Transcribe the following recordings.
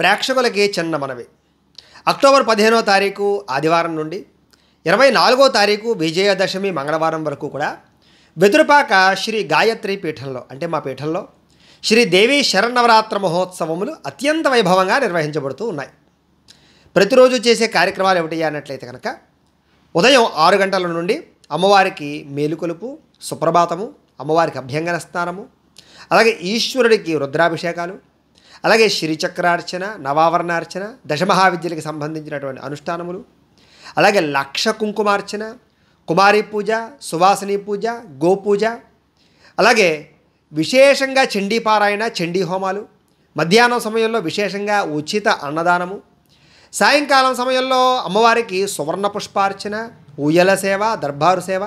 ప్రేక్షకులకి చిన్న మనవి అక్టోబర్ పదిహేనో తారీఖు ఆదివారం నుండి ఇరవై నాలుగో తారీఖు విజయదశమి మంగళవారం వరకు కూడా వెదురుపాక శ్రీ గాయత్రి పీఠంలో అంటే మా పీఠంలో శ్రీదేవి శరణవరాత్ర మహోత్సవములు అత్యంత వైభవంగా నిర్వహించబడుతూ ఉన్నాయి ప్రతిరోజు చేసే కార్యక్రమాలు ఏమిటి అన్నట్లయితే కనుక ఉదయం ఆరు గంటల నుండి అమ్మవారికి మేలుకొలుపు సుప్రభాతము అమ్మవారికి అభ్యంగన స్నానము అలాగే ఈశ్వరుడికి రుద్రాభిషేకాలు అలాగే శ్రీచక్రార్చన నవావరణార్చన దశమహావిద్యలకు సంబంధించినటువంటి అనుష్ఠానములు అలాగే లక్ష కుంకుమార్చన కుమారి పూజ సువాసిని పూజ గోపూజ అలాగే విశేషంగా చండీపారాయణ చండీ హోమాలు మధ్యాహ్నం సమయంలో విశేషంగా ఉచిత అన్నదానము సాయంకాలం సమయంలో అమ్మవారికి సువర్ణ పుష్పార్చన ఊయల సేవ దర్బారు సేవ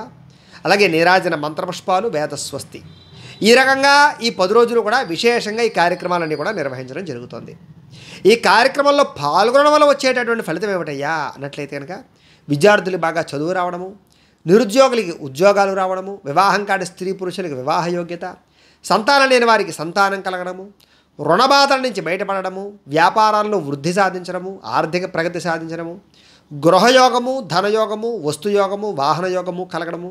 అలాగే నీరాజన మంత్రపుష్పాలు వేదస్వస్తి ఈ రకంగా ఈ పది రోజులు కూడా విశేషంగా ఈ కార్యక్రమాలన్నీ కూడా నిర్వహించడం జరుగుతుంది ఈ కార్యక్రమంలో పాల్గొనడం వల్ల వచ్చేటటువంటి ఫలితం ఏమిటయ్యా అన్నట్లయితే కనుక విద్యార్థులు బాగా చదువు రావడము నిరుద్యోగులకి ఉద్యోగాలు రావడము వివాహం కాని స్త్రీ పురుషులకి వివాహ యోగ్యత సంతానం లేని వారికి సంతానం కలగడము రుణబాధల నుంచి బయటపడడము వ్యాపారాల్లో వృద్ధి సాధించడము ఆర్థిక ప్రగతి సాధించడము గృహయోగము ధనయోగము వస్తుయోగము వాహనయోగము కలగడము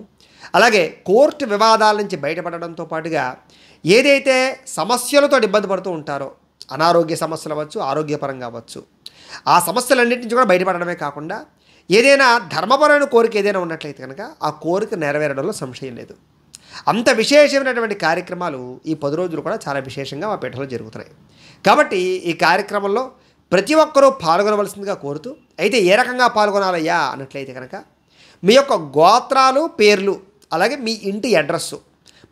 అలాగే కోర్టు వివాదాల నుంచి బయటపడడంతో పాటుగా ఏదైతే సమస్యలతో ఇబ్బంది పడుతూ ఉంటారో అనారోగ్య సమస్యలు అవ్వచ్చు ఆరోగ్యపరంగా అవ్వచ్చు ఆ సమస్యలన్నింటి నుంచి కూడా బయటపడడమే కాకుండా ఏదైనా ధర్మపరమైన కోరిక ఏదైనా ఉన్నట్లయితే కనుక ఆ కోరిక నెరవేరడంలో సంశయం లేదు అంత విశేషమైనటువంటి కార్యక్రమాలు ఈ పది రోజులు కూడా చాలా విశేషంగా మా పీఠలో జరుగుతున్నాయి కాబట్టి ఈ కార్యక్రమంలో ప్రతి ఒక్కరూ పాల్గొనవలసిందిగా కోరుతూ అయితే ఏ రకంగా పాల్గొనాలయ్యా అన్నట్లయితే కనుక మీ యొక్క గోత్రాలు పేర్లు అలాగే మీ ఇంటి అడ్రస్సు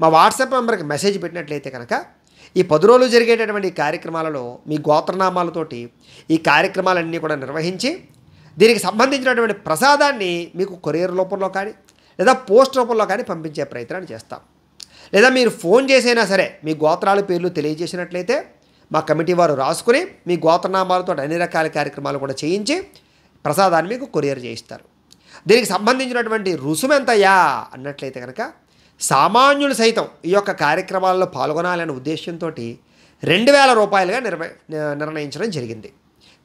మా వాట్సాప్ నెంబర్కి మెసేజ్ పెట్టినట్లయితే కనుక ఈ పది రోజులు జరిగేటటువంటి కార్యక్రమాలలో మీ గోత్రనామాలతోటి ఈ కార్యక్రమాలన్నీ కూడా నిర్వహించి దీనికి సంబంధించినటువంటి ప్రసాదాన్ని మీకు కొరియర్ రూపంలో కానీ లేదా పోస్ట్ రూపంలో కానీ పంపించే ప్రయత్నాన్ని చేస్తాం లేదా మీరు ఫోన్ చేసైనా సరే మీ గోత్రాల పేర్లు తెలియజేసినట్లయితే మా కమిటీ వారు రాసుకుని మీ గోత్రనామాలతో అన్ని రకాల కార్యక్రమాలు కూడా చేయించి ప్రసాదాన్ని మీకు కొరియర్ చేయిస్తారు దీనికి సంబంధించినటువంటి రుసుము ఎంతయ్యా అన్నట్లయితే కనుక సామాన్యులు సైతం ఈ యొక్క కార్యక్రమాల్లో పాల్గొనాలనే ఉద్దేశంతో రెండు వేల రూపాయలుగా నిర్ణయించడం జరిగింది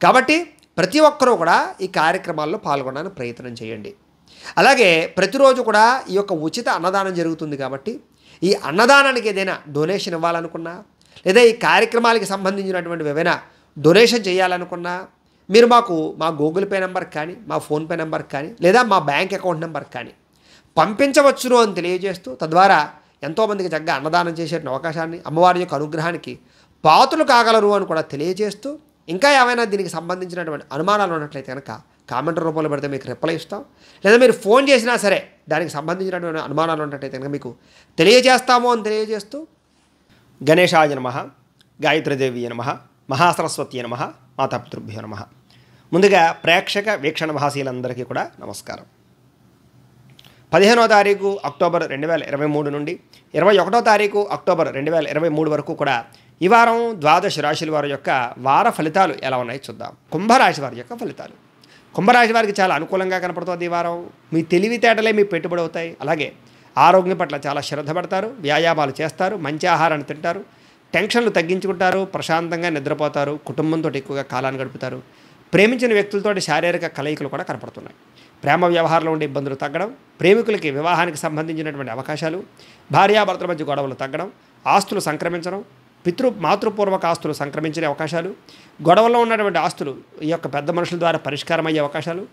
కాబట్టి ప్రతి ఒక్కరూ కూడా ఈ కార్యక్రమాల్లో పాల్గొనడానికి ప్రయత్నం చేయండి అలాగే ప్రతిరోజు కూడా ఈ యొక్క ఉచిత అన్నదానం జరుగుతుంది కాబట్టి ఈ అన్నదానానికి ఏదైనా డొనేషన్ ఇవ్వాలనుకున్నా లేదా ఈ కార్యక్రమాలకి సంబంధించినటువంటి ఏవైనా డొనేషన్ చేయాలనుకున్నా మీరు మాకు మా గూగుల్ పే నెంబర్ కానీ మా ఫోన్పే నెంబర్ కానీ లేదా మా బ్యాంక్ అకౌంట్ నెంబర్ కానీ పంపించవచ్చును అని తెలియజేస్తూ తద్వారా ఎంతోమందికి చక్కగా అన్నదానం చేసే అవకాశాన్ని అమ్మవారి యొక్క అనుగ్రహానికి పాత్రలు కాగలరు అని కూడా తెలియజేస్తూ ఇంకా ఏమైనా దీనికి సంబంధించినటువంటి అనుమానాలు ఉన్నట్లయితే కనుక కామెంట్ రూపంలో పెడితే మీకు రిప్లై ఇస్తాం లేదా మీరు ఫోన్ చేసినా సరే దానికి సంబంధించినటువంటి అనుమానాలు ఉన్నట్లయితే కనుక మీకు తెలియజేస్తాము అని తెలియజేస్తూ గణేశాయ నమ గాయత్రిదేవి నమ మహాసరస్వతి నమ మాతాపితృభ్యో నమ ముందుగా ప్రేక్షక వీక్షణ భాషీయులందరికీ కూడా నమస్కారం పదిహేనో తారీఖు అక్టోబర్ రెండు వేల ఇరవై మూడు నుండి ఇరవై ఒకటో తారీఖు అక్టోబర్ రెండు వేల ఇరవై మూడు వరకు కూడా ఈ వారం ద్వాదశ రాశుల వారి యొక్క వార ఫలితాలు ఎలా ఉన్నాయి చూద్దాం కుంభరాశి వారి యొక్క ఫలితాలు కుంభరాశి వారికి చాలా అనుకూలంగా కనపడుతుంది ఈ వారం మీ తెలివితేటలే మీ పెట్టుబడి అవుతాయి అలాగే ఆరోగ్యం పట్ల చాలా శ్రద్ధ పడతారు వ్యాయామాలు చేస్తారు మంచి ఆహారాన్ని తింటారు టెన్షన్లు తగ్గించుకుంటారు ప్రశాంతంగా నిద్రపోతారు కుటుంబంతో ఎక్కువగా కాలాన్ని గడుపుతారు ప్రేమించిన వ్యక్తులతో శారీరక కలయికలు కూడా కనపడుతున్నాయి ప్రేమ వ్యవహారంలో ఉండే ఇబ్బందులు తగ్గడం ప్రేమికులకి వివాహానికి సంబంధించినటువంటి అవకాశాలు భార్యాభర్తల మధ్య గొడవలు తగ్గడం ఆస్తులు సంక్రమించడం పితృ మాతృపూర్వక ఆస్తులు సంక్రమించే అవకాశాలు గొడవల్లో ఉన్నటువంటి ఆస్తులు ఈ యొక్క పెద్ద మనుషుల ద్వారా పరిష్కారం అయ్యే అవకాశాలు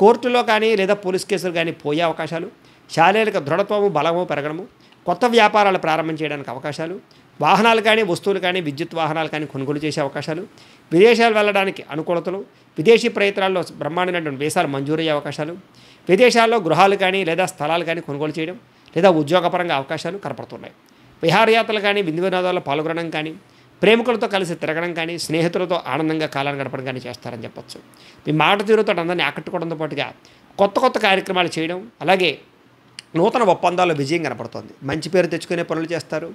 కోర్టులో కానీ లేదా పోలీస్ కేసులు కానీ పోయే అవకాశాలు శారీరక దృఢత్వము బలము పెరగడము కొత్త వ్యాపారాలు ప్రారంభం చేయడానికి అవకాశాలు వాహనాలు కానీ వస్తువులు కానీ విద్యుత్ వాహనాలు కానీ కొనుగోలు చేసే అవకాశాలు విదేశాలు వెళ్ళడానికి అనుకూలతలు విదేశీ ప్రయత్నాల్లో బ్రహ్మాండమైనటువంటి వీసాలు మంజూరయ్యే అవకాశాలు విదేశాల్లో గృహాలు కానీ లేదా స్థలాలు కానీ కొనుగోలు చేయడం లేదా ఉద్యోగపరంగా అవకాశాలు కనపడుతున్నాయి విహారయాత్రలు కానీ విందు వినోదాల్లో పాల్గొనడం కానీ ప్రేమికులతో కలిసి తిరగడం కానీ స్నేహితులతో ఆనందంగా కాలాన్ని గడపడం కానీ చేస్తారని చెప్పొచ్చు మీ మాట తీరుతో అందరినీ ఆకట్టుకోవడంతో పాటుగా కొత్త కొత్త కార్యక్రమాలు చేయడం అలాగే నూతన ఒప్పందాల్లో విజయం కనపడుతుంది మంచి పేరు తెచ్చుకునే పనులు చేస్తారు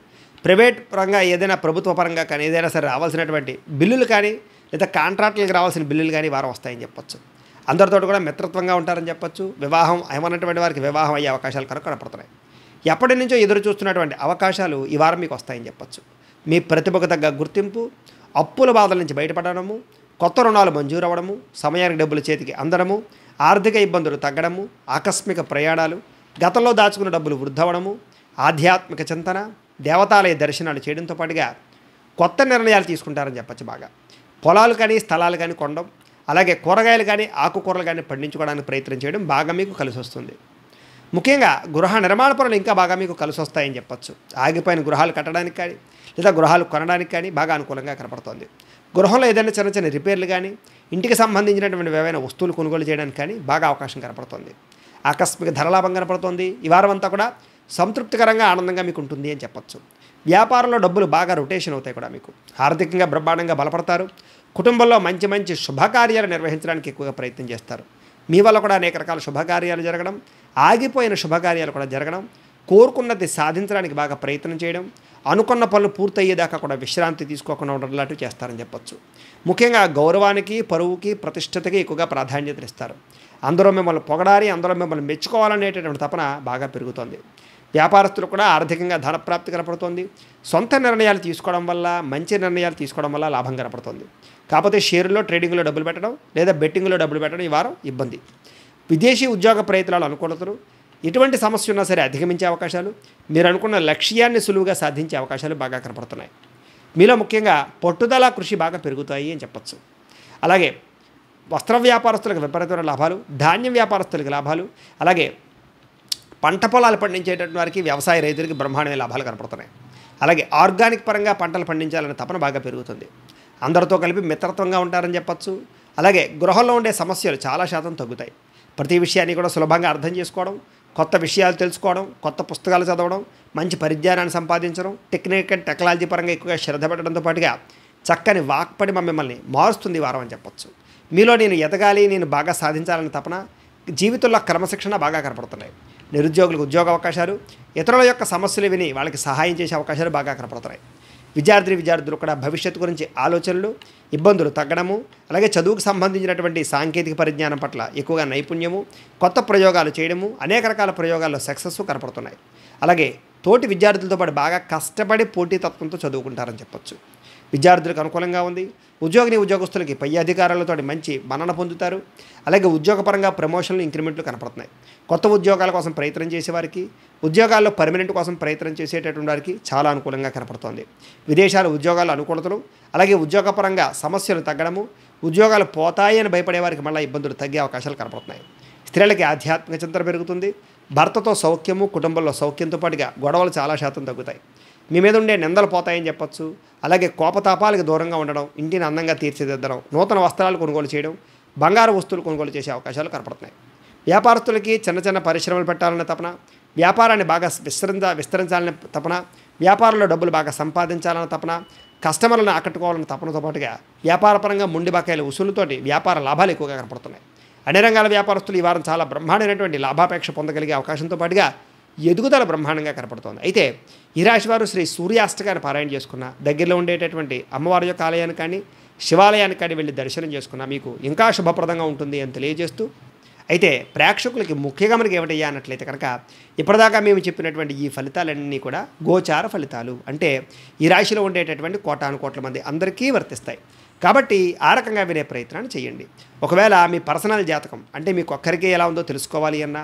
ప్రైవేట్ పరంగా ఏదైనా ప్రభుత్వ పరంగా కానీ ఏదైనా సరే రావాల్సినటువంటి బిల్లులు కానీ లేదా కాంట్రాక్టులకు రావాల్సిన బిల్లులు కానీ వారు వస్తాయని చెప్పొచ్చు అందరితో కూడా మిత్రత్వంగా ఉంటారని చెప్పొచ్చు వివాహం ఏమన్నటువంటి వారికి వివాహం అయ్యే అవకాశాలు కనుక కనపడుతున్నాయి ఎప్పటి నుంచో ఎదురు చూస్తున్నటువంటి అవకాశాలు ఈ వారం మీకు వస్తాయని చెప్పొచ్చు మీ ప్రతిభకు తగ్గ గుర్తింపు అప్పుల బాధల నుంచి బయటపడడము కొత్త రుణాలు మంజూరు అవ్వడము సమయానికి డబ్బులు చేతికి అందడము ఆర్థిక ఇబ్బందులు తగ్గడము ఆకస్మిక ప్రయాణాలు గతంలో దాచుకున్న డబ్బులు వృద్ధవడము ఆధ్యాత్మిక చింతన దేవతాలయ దర్శనాలు చేయడంతో పాటుగా కొత్త నిర్ణయాలు తీసుకుంటారని చెప్పచ్చు బాగా పొలాలు కానీ స్థలాలు కానీ కొండం అలాగే కూరగాయలు కానీ ఆకుకూరలు కానీ పండించుకోవడానికి ప్రయత్నం చేయడం బాగా మీకు కలిసి వస్తుంది ముఖ్యంగా గృహ నిర్మాణ పనులు ఇంకా బాగా మీకు కలిసి వస్తాయని చెప్పచ్చు ఆగిపోయిన గృహాలు కట్టడానికి కానీ లేదా గృహాలు కొనడానికి కానీ బాగా అనుకూలంగా కనపడుతుంది గృహంలో ఏదైనా చిన్న చిన్న రిపేర్లు కానీ ఇంటికి సంబంధించినటువంటి ఏవైనా వస్తువులు కొనుగోలు చేయడానికి కానీ బాగా అవకాశం కనపడుతుంది ఆకస్మిక ధరలాభం కనపడుతుంది ఈ వారం అంతా కూడా సంతృప్తికరంగా ఆనందంగా మీకు ఉంటుంది అని చెప్పచ్చు వ్యాపారంలో డబ్బులు బాగా రొటేషన్ అవుతాయి కూడా మీకు ఆర్థికంగా బ్రహ్మాండంగా బలపడతారు కుటుంబంలో మంచి మంచి శుభకార్యాలు నిర్వహించడానికి ఎక్కువగా ప్రయత్నం చేస్తారు మీ వల్ల కూడా అనేక రకాల శుభకార్యాలు జరగడం ఆగిపోయిన శుభకార్యాలు కూడా జరగడం కోరుకున్నది సాధించడానికి బాగా ప్రయత్నం చేయడం అనుకున్న పనులు పూర్తయ్యేదాకా కూడా విశ్రాంతి తీసుకోకుండా ఉండడం లాంటివి చేస్తారని చెప్పొచ్చు ముఖ్యంగా గౌరవానికి పరువుకి ప్రతిష్టతకి ఎక్కువగా ఇస్తారు అందరూ మిమ్మల్ని పొగడాలి అందరూ మిమ్మల్ని మెచ్చుకోవాలనేటటువంటి తపన బాగా పెరుగుతుంది వ్యాపారస్తులు కూడా ఆర్థికంగా ధనప్రాప్తి కనపడుతోంది సొంత నిర్ణయాలు తీసుకోవడం వల్ల మంచి నిర్ణయాలు తీసుకోవడం వల్ల లాభం కనపడుతుంది కాకపోతే షేర్లో ట్రేడింగ్లో డబ్బులు పెట్టడం లేదా బెట్టింగ్లో డబ్బులు పెట్టడం ఈ వారం ఇబ్బంది విదేశీ ఉద్యోగ ప్రయత్నాలు అనుకూలతలు ఎటువంటి సమస్య ఉన్నా సరే అధిగమించే అవకాశాలు మీరు అనుకున్న లక్ష్యాన్ని సులువుగా సాధించే అవకాశాలు బాగా కనపడుతున్నాయి మీలో ముఖ్యంగా పట్టుదల కృషి బాగా పెరుగుతాయి అని చెప్పచ్చు అలాగే వస్త్ర వ్యాపారస్తులకు విపరీతమైన లాభాలు ధాన్యం వ్యాపారస్తులకు లాభాలు అలాగే పంట పొలాలు పండించేటటువంటి వారికి వ్యవసాయ రైతులకి బ్రహ్మాండమైన లాభాలు కనపడుతున్నాయి అలాగే ఆర్గానిక్ పరంగా పంటలు పండించాలనే తపన బాగా పెరుగుతుంది అందరితో కలిపి మిత్రత్వంగా ఉంటారని చెప్పచ్చు అలాగే గృహంలో ఉండే సమస్యలు చాలా శాతం తగ్గుతాయి ప్రతి విషయాన్ని కూడా సులభంగా అర్థం చేసుకోవడం కొత్త విషయాలు తెలుసుకోవడం కొత్త పుస్తకాలు చదవడం మంచి పరిజ్ఞానాన్ని సంపాదించడం టెక్నిక్ అండ్ టెక్నాలజీ పరంగా ఎక్కువగా శ్రద్ధ పెట్టడంతో పాటుగా చక్కని వాక్పడి మిమ్మల్ని మారుస్తుంది వారం అని చెప్పొచ్చు మీలో నేను ఎదగాలి నేను బాగా సాధించాలని తపన జీవితంలో క్రమశిక్షణ బాగా కనపడుతున్నాయి నిరుద్యోగులకు ఉద్యోగ అవకాశాలు ఇతరుల యొక్క సమస్యలు విని వాళ్ళకి సహాయం చేసే అవకాశాలు బాగా కనపడుతున్నాయి విద్యార్థి విద్యార్థులు కూడా భవిష్యత్తు గురించి ఆలోచనలు ఇబ్బందులు తగ్గడము అలాగే చదువుకు సంబంధించినటువంటి సాంకేతిక పరిజ్ఞానం పట్ల ఎక్కువగా నైపుణ్యము కొత్త ప్రయోగాలు చేయడము అనేక రకాల ప్రయోగాల్లో సక్సెస్ కనపడుతున్నాయి అలాగే తోటి విద్యార్థులతో పాటు బాగా కష్టపడి పోటీతత్వంతో చదువుకుంటారని చెప్పొచ్చు విద్యార్థులకు అనుకూలంగా ఉంది ఉద్యోగిని ఉద్యోగస్తులకి పై అధికారాలతో మంచి మన్నన పొందుతారు అలాగే ఉద్యోగపరంగా ప్రమోషన్లు ఇంక్రిమెంట్లు కనపడుతున్నాయి కొత్త ఉద్యోగాల కోసం ప్రయత్నం చేసేవారికి ఉద్యోగాల్లో పర్మనెంట్ కోసం ప్రయత్నం చేసేటటువంటి వారికి చాలా అనుకూలంగా కనపడుతోంది విదేశాల ఉద్యోగాల అనుకూలతలు అలాగే ఉద్యోగపరంగా సమస్యలు తగ్గడము ఉద్యోగాలు పోతాయని భయపడే వారికి మళ్ళీ ఇబ్బందులు తగ్గే అవకాశాలు కనపడుతున్నాయి స్త్రీలకి ఆధ్యాత్మిక చింతన పెరుగుతుంది భర్తతో సౌఖ్యము కుటుంబంలో సౌఖ్యంతో పాటుగా గొడవలు చాలా శాతం తగ్గుతాయి మీ మీద ఉండే నిందలు పోతాయని చెప్పచ్చు అలాగే కోపతాపాలకు దూరంగా ఉండడం ఇంటిని అందంగా తీర్చిదిద్దడం నూతన వస్త్రాలు కొనుగోలు చేయడం బంగారు వస్తువులు కొనుగోలు చేసే అవకాశాలు కనపడుతున్నాయి వ్యాపారస్తులకి చిన్న చిన్న పరిశ్రమలు పెట్టాలనే తపన వ్యాపారాన్ని బాగా విస్తరించ విస్తరించాలనే తపన వ్యాపారంలో డబ్బులు బాగా సంపాదించాలన్న తపన కస్టమర్లను ఆకట్టుకోవాలన్న తపనతో పాటుగా వ్యాపారపరంగా ముండి బకాయిల వసూలుతోటి వ్యాపార లాభాలు ఎక్కువగా కనపడుతున్నాయి అన్ని రంగాల వ్యాపారస్తులు ఈ వారం చాలా బ్రహ్మాండమైనటువంటి లాభాపేక్ష పొందగలిగే అవకాశంతో పాటుగా ఎదుగుదల బ్రహ్మాండంగా కనపడుతోంది అయితే ఈ రాశివారు శ్రీ సూర్యాష్టకాన్ని పారాయణ చేసుకున్న దగ్గరలో ఉండేటటువంటి అమ్మవారి యొక్క ఆలయాన్ని కానీ శివాలయానికి కానీ వెళ్ళి దర్శనం చేసుకున్న మీకు ఇంకా శుభప్రదంగా ఉంటుంది అని తెలియజేస్తూ అయితే ప్రేక్షకులకి ముఖ్యంగా మనకి ఏమిటయ్యా అన్నట్లయితే కనుక ఇప్పటిదాకా మేము చెప్పినటువంటి ఈ ఫలితాలన్నీ కూడా గోచార ఫలితాలు అంటే ఈ రాశిలో ఉండేటటువంటి కోటాను కోట్ల మంది అందరికీ వర్తిస్తాయి కాబట్టి ఆ రకంగా వినే ప్రయత్నాన్ని చేయండి ఒకవేళ మీ పర్సనల్ జాతకం అంటే మీకు ఒక్కరికే ఎలా ఉందో తెలుసుకోవాలి అన్నా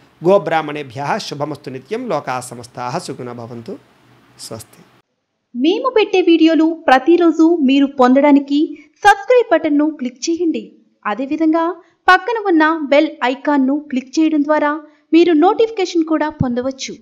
గోబ్రాహ్మణేభ్య శుభమస్తు నిత్యం లోకా సమస్తా సుగుణ భవంతు స్వస్తి మేము పెట్టే వీడియోలు ప్రతిరోజు మీరు పొందడానికి సబ్స్క్రైబ్ బటన్ను క్లిక్ చేయండి అదేవిధంగా పక్కన ఉన్న బెల్ ఐకాన్ను క్లిక్ చేయడం ద్వారా మీరు నోటిఫికేషన్ కూడా పొందవచ్చు